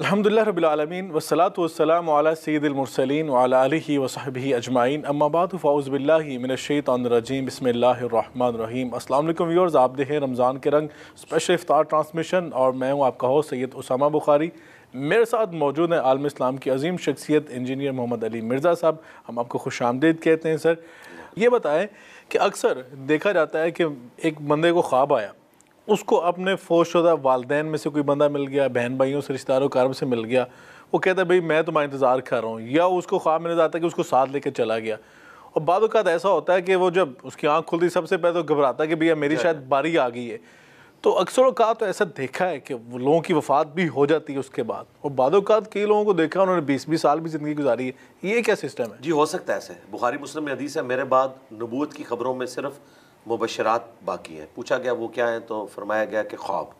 अल्हम्दुलिल्लाह रब्बिल आलमीन वसलात वसलाम अला सैयदुल मुरसलीन व अला आलिहि व अजमाइन अम्मा बाद फौज बिल्लाहि मिनश शैतानिर रजीम बिस्मिल्लाहिर रहमान रहीम अस्सलाम वालेकुम व्यूअर्स आप देखें रमज़ान के रंग स्पेशल इफ्तार ट्रांसमिशन और मैं हूं आपका होस्ट सैयद उसामा बुखारी मेरे साथ मौजूद हैं आलम इस्लाम की अजीम शख्सियत इंजीनियर मोहम्मद अली मिर्ज़ा साहब हम आपको खुश आमदीद कहते हैं सर ये बताएं कि अक्सर देखा जाता है कि एक बंदे को ख्वाब आया उसको अपने फोशुदा वालदेन में से कोई बंदा मिल गया बहन भाइयों से रिश्तेदारों कारब से मिल गया वो कहता है भाई मैं तुम्हारा इंतज़ार कर रहा हूँ या उसको ख्वाब में नजर आता है कि उसको साथ लेकर चला गया और बाद ऐसा होता है कि वो जब उसकी आँख खुलती सबसे पहले तो घबराता है कि भैया मेरी शायद बारी आ गई है तो अक्सर अवत तो ऐसा देखा है कि लोगों की वफात भी हो जाती है उसके बाद और बाद कई लोगों को देखा उन्होंने बीस बीस साल भी ज़िंदगी गुजारी है ये क्या सिस्टम है जी हो सकता है ऐसे बुखारी मुस्लिम में हदीस है मेरे बाद नबूत की खबरों में सिर्फ मुबशरात बाकी हैं पूछा गया वो क्या है तो फरमाया गया कि ख्वाब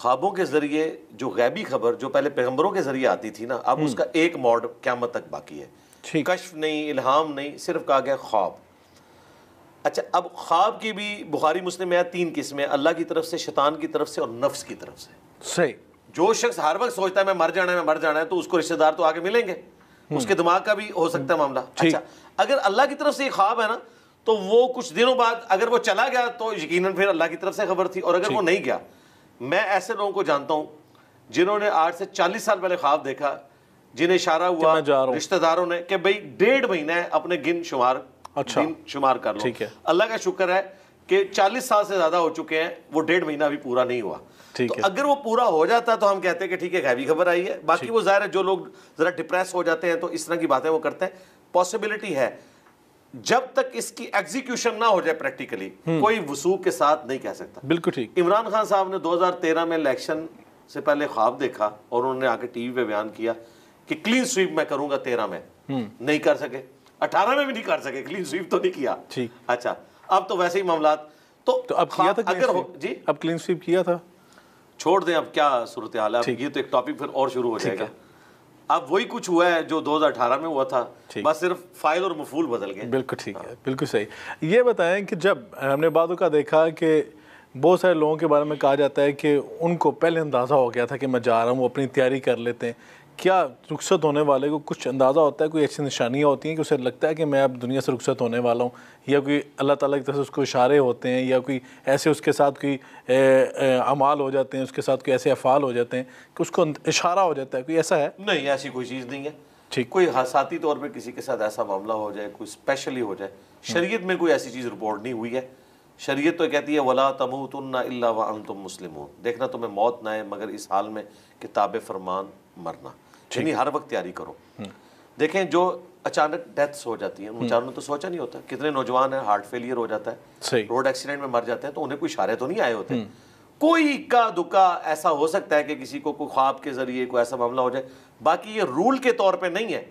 ख्वाबों के ज़रिए जो गैबी खबर जो पहले पैगम्बरों के ज़रिए आती थी ना अब हम्म। उसका एक मॉड क्यामत तक बाकी है कश्फ नहीं इल्हाम नहीं सिर्फ कहा गया ख्वाब अच्छा अब ख्वाब की भी बुखारी मुस्लिम में तीन किस्में अल्लाह की तरफ से शैतान की तरफ से और नफ्स की तरफ से सही जो शख्स हर वक्त सोचता है मैं मर जाना है मैं मर जाना है तो उसको रिश्तेदार तो आगे मिलेंगे हम्म। उसके दिमाग का भी हो सकता है हम्म। मामला अच्छा अगर अल्लाह की तरफ से ये ख्वाब है ना तो वो कुछ दिनों बाद अगर वो चला गया तो यकीनन फिर अल्लाह की तरफ से खबर थी और अगर वो नहीं गया मैं ऐसे लोगों को जानता हूँ जिन्होंने आठ से चालीस साल पहले ख्वाब देखा जिन्हें इशारा हुआ रिश्तेदारों ने कि भाई डेढ़ महीना है अपने गिन शुमार अच्छा गिन शुमार कर लो अल्लाह का शुक्र है कि चालीस साल से ज्यादा हो चुके हैं वो डेढ़ महीना अभी पूरा नहीं हुआ ठीक तो है अगर वो पूरा हो जाता तो हम कहते हैं कि ठीक है गैबी खबर आई है बाकी वो जाहिर है जो लोग जरा डिप्रेस हो जाते हैं तो इस तरह की बातें वो करते हैं पॉसिबिलिटी है जब तक इसकी एग्जीक्यूशन ना हो जाए प्रैक्टिकली हम्म। कोई वसूख के साथ नहीं कह सकता बिल्कुल ठीक इमरान खान साहब ने 2013 में इलेक्शन से पहले ख्वाब देखा और उन्होंने आके टीवी पे बयान किया कि क्लीन स्वीप मैं करूंगा तेरह में हम्म। नहीं कर सके अठारह में भी नहीं कर सके क्लीन स्वीप तो नहीं किया ठीक अच्छा अब तो वैसे ही मामला तो, तो अब किया था अगर हो जी अब क्लीन स्वीप किया था छोड़ दें अब क्या सूरत हाल है ये तो एक टॉपिक फिर और शुरू हो जाएगा अब वही कुछ हुआ है जो 2018 में हुआ था बस सिर्फ फाइल और मफूल बदल गए बिल्कुल ठीक है हाँ। बिल्कुल सही ये बताएं कि जब हमने बाद का देखा कि बहुत सारे लोगों के बारे में कहा जाता है कि उनको पहले अंदाज़ा हो गया था कि मैं जा रहा हूँ वो अपनी तैयारी कर लेते हैं क्या रुखसत होने वाले को कुछ अंदाज़ा होता है कोई ऐसी निशानियाँ होती हैं कि उसे लगता है कि मैं अब दुनिया से रुखसत होने वाला हूँ या कोई अल्लाह ताला की तरफ से उसको इशारे होते हैं या कोई ऐसे उसके साथ कोई अमाल हो जाते हैं उसके साथ कोई ऐसे अफ़ाल हो जाते हैं कि उसको इशारा हो जाता है कोई ऐसा है नहीं ऐसी कोई चीज़ नहीं है ठीक कोई हसाती तौर पर किसी के साथ ऐसा मामला हो जाए कोई स्पेशली हो जाए शरीय में कोई ऐसी चीज़ रिपोर्ट नहीं हुई है शरीयत तो कहती है वला तम इल्ला व अंतुम मुस्लिम देखना तुम्हें मौत ना आए मगर इस हाल में किताब फरमान मरना यानी हर वक्त तैयारी करो देखें जो अचानक डेथ्स हो जाती है उन हम्म। ने तो सोचा नहीं होता कितने नौजवान है हार्ट फेलियर हो जाता है रोड एक्सीडेंट में मर जाते हैं तो उन्हें कोई इशारे तो नहीं आए होते हम्म। कोई इक्का दुक्का ऐसा हो सकता है कि किसी को कोई ख्वाब के जरिए कोई ऐसा मामला हो जाए बाकी ये रूल के तौर पे नहीं है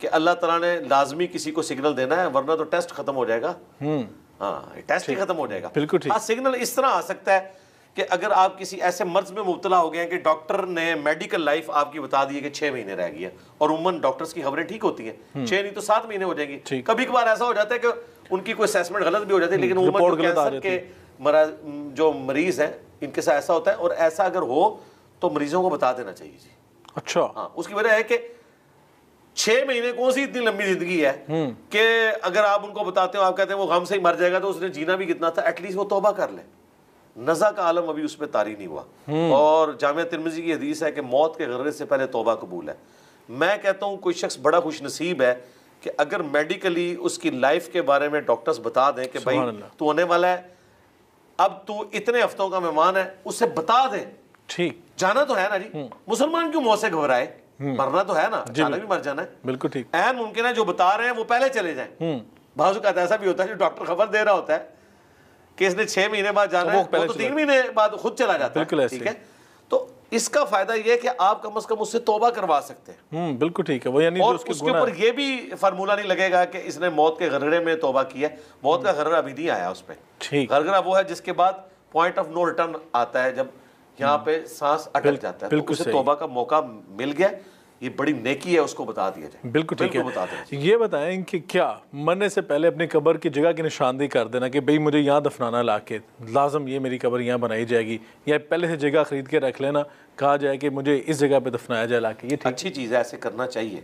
कि अल्लाह तला ने लाजमी किसी को सिग्नल देना है वरना तो टेस्ट खत्म हो जाएगा हम्म। हाँ टेस्ट ही खत्म हो जाएगा बिल्कुल हाँ, सिग्नल इस तरह आ सकता है कि अगर आप किसी ऐसे मर्ज में मुबतला हो गए हैं कि डॉक्टर ने मेडिकल लाइफ आपकी बता दी है कि छह महीने रह गई है और उमन डॉक्टर्स की खबरें ठीक होती है हम्म। छह नहीं तो सात महीने हो जाएंगी कभी कभार ऐसा हो जाता है कि उनकी कोई असेसमेंट गलत भी हो जाती है लेकिन हम्म, उमन के जो मरीज है इनके साथ ऐसा होता है और ऐसा अगर हो तो मरीजों को बता देना चाहिए जी अच्छा हाँ उसकी वजह है कि छह महीने कौन सी इतनी लंबी जिंदगी है हम्म। कि अगर आप उनको बताते हो आप कहते हैं वो गम से ही मर जाएगा तो उसने जीना भी कितना था एटलीस्ट वो तोबा कर ले नज़ा का आलम अभी उस पर तारी नहीं हुआ हम्म। और जामिया तिरमिजी की हदीस है कि मौत के गर्रे से पहले तोबा कबूल है मैं कहता हूँ कोई शख्स बड़ा खुश नसीब है कि अगर मेडिकली उसकी लाइफ के बारे में डॉक्टर्स बता दें कि भाई तू होने वाला है अब तू इतने हफ्तों का मेहमान है उसे बता दें ठीक जाना तो है ना जी हम्म। मुसलमान क्यों मौत से घबराए हम्म। मरना तो है ना जाना भी मर जाना है बिल्कुल ठीक एन मुमकिन है जो बता रहे हैं वो पहले चले जाए बाजू का ऐसा भी होता है जो डॉक्टर खबर दे रहा होता है कि इसने महीने बाद जाना तो है वो तो तीन महीने बाद खुद चला जाता है ठीक है तो इसका फायदा यह है कि आप कम से कम उससे तोबा करवा सकते हैं हम्म, बिल्कुल ठीक है वो यानी और उसके ऊपर ये भी फार्मूला नहीं लगेगा कि इसने मौत के घरड़े में तोबा किया मौत का घरड़ा अभी नहीं आया उस पर घरगरा वो है जिसके बाद पॉइंट ऑफ नो रिटर्न आता है जब यहाँ हम्म। पे सांस अटक जाता है तोबा का मौका मिल गया ये बड़ी नेकी है उसको बता दिया जाए बिल्कुल ठीक है बता ये बताएं कि क्या मरने से पहले अपनी कबर की जगह की निशानदेही कर देना कि भाई मुझे यहाँ दफनाना ला के लाजम ये मेरी कबर यहाँ बनाई जाएगी या पहले से जगह ख़रीद के रख लेना कहा जाए कि मुझे इस जगह पर दफनाया जाए ला के ये अच्छी चीज़ है ऐसे करना चाहिए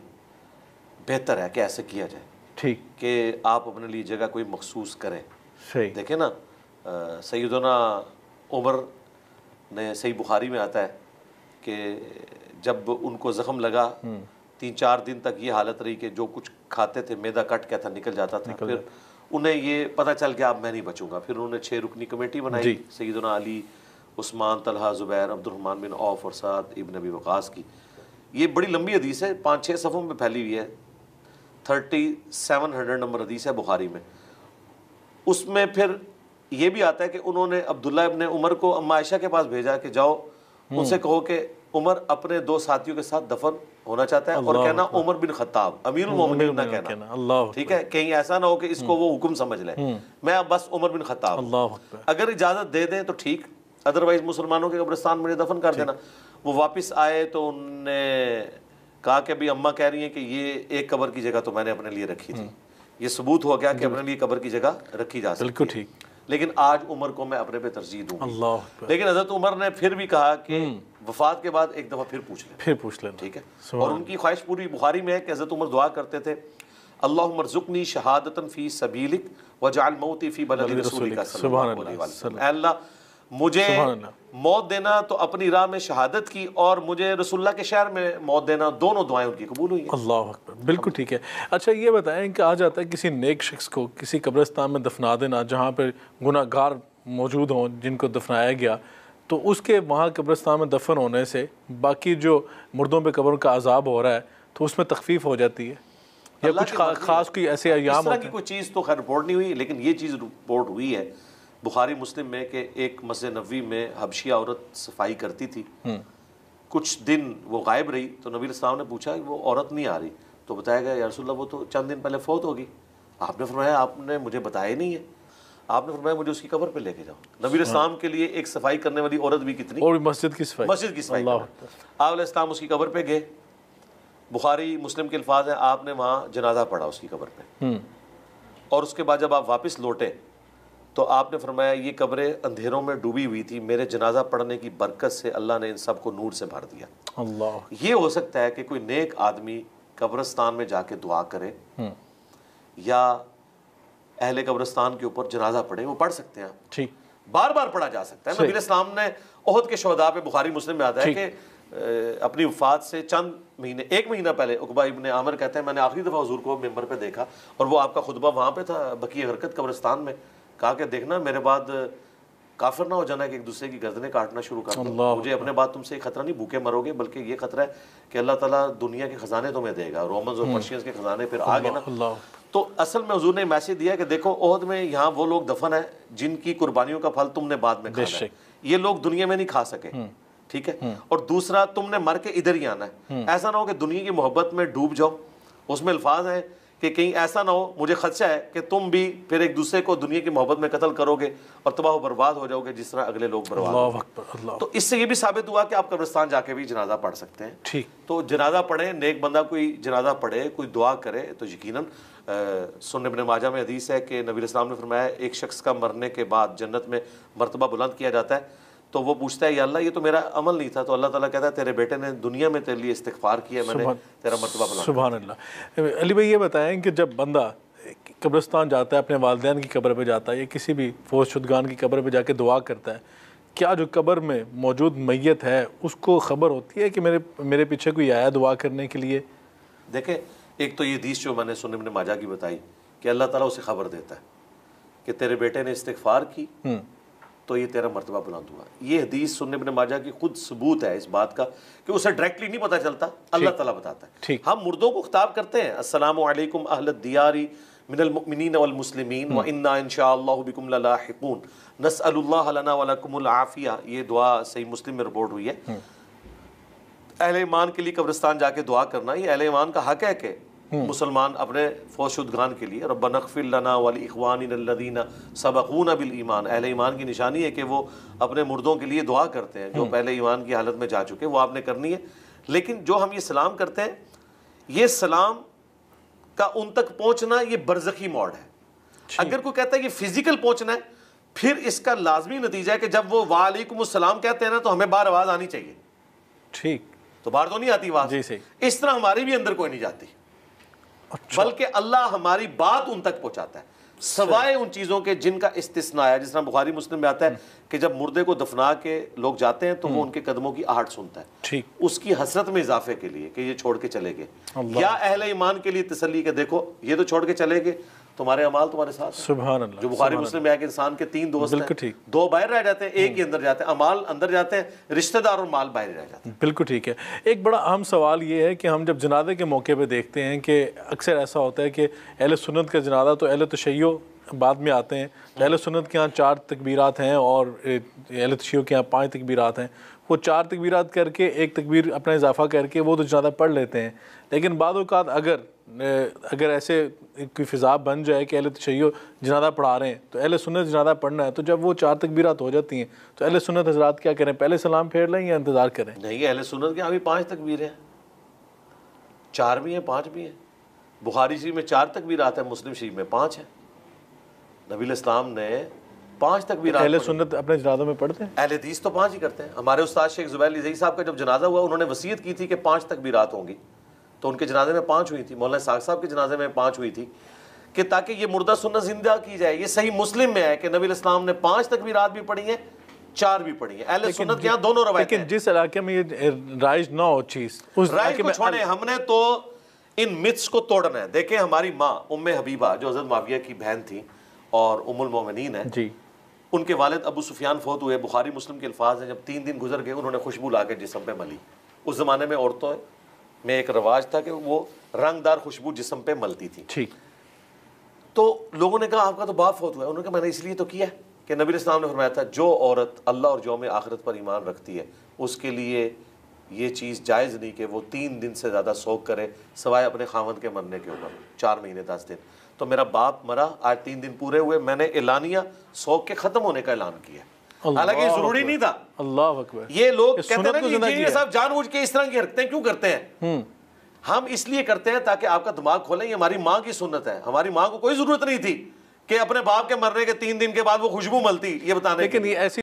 बेहतर है कि ऐसे किया जाए ठीक कि आप अपने लिए जगह कोई मखसूस करें सही देखें ना सैदना उमर ने सही बुखारी में आता है कि जब उनको ज़ख्म लगा हम्म। तीन चार दिन तक ये हालत रही कि जो कुछ खाते थे मैदा कट क्या था निकल जाता था निकल फिर उन्हें ये पता चल गया अब मैं नहीं बचूंगा फिर उन्होंने छह रुकनी कमेटी बनाई सईदना Ali Usman Talha Zubair Abdulrahman bin Auf और साद इबन अबी वक़ास की ये बड़ी लंबी हदीस है पाँच छः सफ़ों में फैली हुई है थर्टी सेवन हंड्रेड नंबर हदीस है बुखारी में उसमें फिर ये भी आता है कि उन्होंने अब्दुल्ला इबन उमर को अम्मा आयशा के पास भेजा कि जाओ हम्म। उनसे कहो कि उमर अपने दो साथियों के साथ दफन होना चाहता है और कहना उमर बिन खत्ताब अमीर कहना ठीक है कहीं ऐसा ना हो कि इसको हम्म। वो हुक्म समझ ले हम्म। मैं बस उमर बिन खत्ताब अगर इजाज़त दे दें तो ठीक अदरवाइज मुसलमानों के कब्रिस्तान में दफन कर देना वो वापस आए तो उनने कहा कि अभी अम्मा कह रही हैं कि ये एक कबर की जगह तो मैंने अपने लिए रखी थी हम्म। ये सबूत हो गया कि अपने लिए कबर की जगह रखी जा सकती बिल्कुल ठीक लेकिन आज उमर को मैं अपने पे तरजीह दूँ लेकिन हजरत उमर ने फिर भी कहा कि वफात के बाद एक दफ़ा फिर पूछ लें फिर पूछ लें ठीक है और उनकी ख्वाहिश पूरी बुखारी में है कि हज़रत उमर दुआ करते थे अल्लाह उमर जुकनी शहादतन फ़ी सबीलिक वजाल मौती फ़ी बल अल्लाह मुझे मौत देना तो अपनी राह में शहादत की और मुझे रसुल्ला के शहर में मौत देना दोनों दुआएं उनकी कबूल हुई अल्लाह अकबर बिल्कुल ठीक है अच्छा ये बताएं कि आ जाता है किसी नेक शख्स को किसी कब्रस्तान में दफना देना जहाँ पर गुनागार मौजूद हों जिनको दफनाया गया तो उसके वहाँ कब्रस्तान में दफन होने से बाकी जो मुर्दों पे कब्रों का अजाब हो रहा है तो उसमें तखफीफ हो जाती है या कुछ खा, खास कोई ऐसे अयाम की कोई चीज़ तो खैर रिपोर्ट नहीं हुई लेकिन ये चीज़ रिपोर्ट हुई है बुखारी मुस्लिम में कि एक मस्जिद नबी में हबशिया औरत सफाई करती थी हम्म। कुछ दिन वो गायब रही तो नबी साहब ने पूछा वो औरत नहीं आ रही तो बताया गया यारसोल्ला वो तो चंद दिन पहले फौत होगी आपने फरमाया आपने मुझे बताया नहीं है आपने फरमाया मुझे उसकी कबर पे लेके जाओ नबी इस्लाम के लिए एक सफाई करने वाली औरत भी कितनी और मस्जिद की सफाई मस्जिद की सफाई आप इस्लाम उसकी कबर पे गए बुखारी मुस्लिम के अल्फाज हैं आपने वहाँ जनाजा पढ़ा उसकी कबर पे हम्म। और उसके बाद जब आप वापस लौटे तो आपने फरमाया ये कबरें अंधेरों में डूबी हुई थी मेरे जनाजा पढ़ने की बरकत से अल्लाह ने इन सबको नूर से भर दिया अल्लाह ये हो सकता है कि कोई नेक आदमी कब्रस्तान में जाके दुआ करे हम्म। या अहले कब्रस्तान के ऊपर जनाजा पढ़े वो पढ़ सकते हैं ठीक बार बार पढ़ा जा सकता है नबी इस्लाम ने ओहद के शहदा पे बुखारी मुस्लिम में आता है कि अपनी वफात से चंद महीने एक महीना पहले उकबा इबन आमर कहते हैं मैंने आखिरी दफ़ा हजूर को मेम्बर पे देखा और वो आपका खुतबा वहाँ पे था बकी हरकत कब्रस्तान में कहा कि देखना मेरे बाद काफिर ना हो जाना कि एक दूसरे की गर्दनें काटना शुरू कर मुझे अपने बात तुमसे खतरा नहीं भूखे मरोगे बल्कि ये खतरा है कि अल्लाह ताला दुनिया के खजाने तुम्हें देगा रोमन्स और हम्म। पर्शियंस के खजाने फिर आगे ना तो असल में हजूर ने मैसेज दिया कि देखो ओहद में यहाँ वो लोग दफन है जिनकी कुर्बानियों का फल तुमने बाद में खाना है ये लोग दुनिया में नहीं खा सके हम्म। ठीक है हम्म। और दूसरा तुमने मर के इधर ही आना है हम्म। ऐसा ना हो कि दुनिया की मोहब्बत में डूब जाओ उसमें अल्फाज हैं कि कहीं ऐसा ना हो मुझे खदशा है कि तुम भी फिर एक दूसरे को दुनिया की मोहब्बत में कत्ल करोगे और तबाह बर्बाद हो जाओगे जिस तरह अगले लोग बर्बाद अल्लाह तो इससे ये भी साबित हुआ कि आप कब्रिस्तान जाके भी जनाजा पढ़ सकते हैं ठीक तो जनाजा पढ़े नेक बंदा कोई जनाजा पढ़े कोई दुआ करे तो यकीन सुन बन माजा में हदीस है कि नबी इस्लाम ने फरमाया एक शख्स का मरने के बाद जन्नत में मरतबा बुलंद किया जाता है तो वो पूछता है अल्लाह ये तो मेरा अमल नहीं था तो अल्लाह ताला कहता है तेरे बेटे ने दुनिया में तेरे लिए इस्तफार किया मैंने तेरा मरतबा बना सुबह अल्लाह अली भाई ये बताएं कि जब बंदा कब्रस्तान जाता है अपने वालदे की कब्र पर जाता है या किसी भी फौज शुदगान की कब्र पर जाके दुआ करता है क्या जो कब्र में मौजूद मैत है उसको खबर होती है कि मेरे मेरे पीछे कोई आया दुआ करने के लिए देखें एक तो ये हदीस जो मैंने सुनम ने माजा की बताई कि अल्लाह ताला उसे खबर देता है कि तेरे बेटे ने इस्तफार की हम्म। तो ये तेरा मरतबा बुलंद हुआ ये हदीस सुनने में माजा की खुद सबूत है इस बात का कि उसे डायरेक्टली नहीं पता चलता अल्लाह ताला बताता है हम मुर्दों को खिताब करते हैं असलम अहलत दियारी मिनलमिन हम्म। इन्ना ये दुआ सही मुस्लिम में रिपोर्ट हुई है हम्म। अहल ईमान के लिए कब्रिस्तान जाके दुआ करना ये अहल ईमान का हक है कि हम्म। मुसलमान अपने खान के लिए रब नकफ़िलना वाली इखवानदीना सबकून बिल ईमान अहल ईमान की निशानी है कि वो अपने मुर्दों के लिए दुआ करते हैं जो हम्म। पहले ईमान की हालत में जा चुके वो आपने करनी है लेकिन जो हम ये सलाम करते हैं ये सलाम का उन तक पहुँचना ये बरजखी मॉड है अगर कोई कहता है ये फिजिकल पहुँचना है फिर इसका लाजमी नतीजा है कि जब वो वालेकुम सलाम कहते हैं ना तो हमें बार आवाज़ आनी चाहिए ठीक तो बाहर तो नहीं आती आवाज़ इस तरह हमारे भी अंदर कोई नहीं जाती अच्छा। बल्कि अल्लाह हमारी बात उन तक पहुंचाता है सवाए उन चीज़ों के जिनका इस्तना है जिस तरह बुखारी मुस्लिम में आता है कि जब मुर्दे को दफना के लोग जाते हैं तो वो हम्म। उनके कदमों की आहट सुनता है ठीक उसकी हसरत में इजाफे के लिए कि ये छोड़ के चले गए या अहल ईमान के लिए तसली के देखो ये तो छोड़ के चले गए तुम्हारे अमाल तुम्हारे साथ सुबह जो बुखारी मुस्लिम में इंसान के तीन दोस्त हैं दो बाहर रह जाते हैं एक हम्म। ही अंदर जाते हैं अमाल अंदर जाते हैं रिश्तेदार और माल बाहर रह जाते हैं बिल्कुल ठीक है एक बड़ा अहम सवाल ये है कि हम जब जनाजे के मौके पर देखते हैं कि अक्सर ऐसा होता है कि अहल सुनत का जनाजा तो अहल तशैयो बाद में आते हैं तो अहल सुनत के यहाँ चार तकबीरत हैं और अहल तशैयो के यहाँ पाँच तकबीरत हैं वो चार तकबीर करके एक तकबीर अपना इजाफा करके वो तो जनाजा पढ़ लेते हैं लेकिन बाद अगर મે અગર ایسے કોઈ ફિઝાબ બન જાય કે اہل تشય વધારે پڑھا رہے ہیں તો اہل સુન્ન વધારે پڑھنا ہے તો جب وہ ચાર تکبیرات हो जाती हैं तो اہل સુન્ન હઝરાત کیا કરે પહેલે સલામ ફેર લે એ કે ઇંતજાર કરે નહીં اہل સુન્ન કે ابھی પાંચ تکبیریں છે ચારમી એ પાંચમી છે બુખારીજી મે ચાર تکبیرات હે મુસ્લિમ શરીફ મે પાંચ હે નબવીલ સલમ ને પાંચ تکبیرات اہل સુન્ન અપને જનાદામાં પડતે ہیں اہل દીસ તો પાંચ ही کرتے ہیں ہمارے ઉસ્તાદ શેખ Zubaili Zai sahab કા جب જનાદા ہوا ઉનહોને વસીયત કી થી કે પાંચ تکبیرات હોંગી तो उनके जनाजे में पाँच हुई थी मौलाना साग साहब के जनाजे में पाँच हुई थी कि ताकि ये मुर्दा सुनना जिंदा की जाए ये सही मुस्लिम में है कि नबी इस्लाम ने पाँच तक भी रात भी पढ़ी है चार भी पड़ी है अहले सुन्नत यहाँ दोनों रवायत लेकिन जिस इलाके में ये राइज ना हो चीज उस राइज को छोड़े हमने तो इन मिथ्स को तोड़ना है देखें हमारी माँ उम हबीबा जो हजरत माविया की बहन थी और उमुल मोमिनीन है जी उनके वालिद अबू सुफियान फौत हुए बुखारी मुस्लिम के अल्फाज हैं जब तीन दिन गुजर गए उन्होंने खुशबू ला के जिसम पे मली उस ज़माने में औरतों में एक रवाज था कि वो रंगदार खुशबू जिसम पे मलती थी ठीक तो लोगों ने कहा आपका तो बाप फोत हुआ है उन्होंने कहा मैंने इसलिए तो किया कि नबी इस्लाम ने फरमाया था जो औरत अल्लाह और जोम आखिरत पर ईमान रखती है उसके लिए ये चीज़ जायज़ नहीं कि वो तीन दिन से ज़्यादा सोख करे सवाए अपने खामद के मरने के ऊपर चार महीने दस दिन तो मेरा बाप मरा आज तीन दिन पूरे हुए मैंने एलानिया सोख के ख़त्म होने का ऐलान किया हालांकि जरूरी नहीं था अल्लाह अकबर ये लोग कहते हैं ना तो साहब जानबूझ के इस तरह की हरकतें क्यों करते हैं हम्म। हम इसलिए करते हैं ताकि आपका दिमाग खोले ये हमारी माँ की सुन्नत है हमारी माँ को कोई जरूरत नहीं थी कि अपने बाप के मरने के तीन दिन के बाद वो खुशबू मलती ये बताने लेकिन ये ऐसी